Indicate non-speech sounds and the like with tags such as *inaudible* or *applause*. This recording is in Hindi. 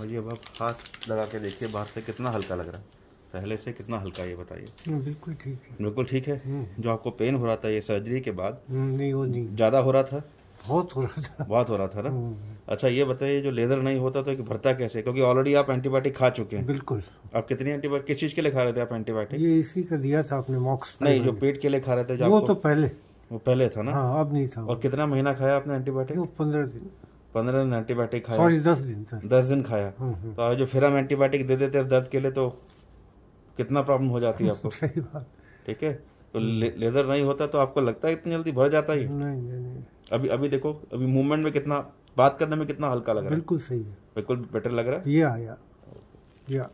और ये अब आप हाथ लगा के देखिए बाहर से कितना हल्का लग रहा है पहले से कितना हल्का ये बताइए हम्म, बिल्कुल ठीक है बिल्कुल ठीक है हम्म। जो आपको पेन हो रहा था ये सर्जरी के बाद हम्म, नहीं वो नहीं ज़्यादा हो रहा था बहुत हो रहा था बहुत हो रहा था ना अच्छा ये बताइए जो लेजर नहीं होता तो भरता कैसे क्योंकि ऑलरेडी आप एंटीबायोटिक खा चुके हैं बिल्कुल आप कितनी एंटीबायोटिक किस चीज के लिए खा रहे थे आप एंटीबायोटिक ये इसी का दिया था आपने मॉक्स नहीं जो पेट के लिए खा रहे थे वो तो पहले वो पहले था ना हाँ, अब नहीं था और कितना महीना खाया आपने एंटीबायोटिक पंद्रह दिन पंद्रह दिन एंटीबायोटिक खाया सॉरी दस दिन दस, दिन खाया हम्म, हम्म। तो जो फिर हम एंटीबायोटिक दे देते हैं दर्द के लिए तो कितना प्रॉब्लम हो जाती है आपको *laughs* सही बात ठीक है तो ले, लेदर नहीं होता तो आपको लगता है इतनी जल्दी भर जाता ही नहीं, नहीं। अभी अभी देखो अभी मूवमेंट में कितना बात करने में कितना हल्का लग रहा है बिल्कुल सही है बिल्कुल बेटर लग रहा है ये आया या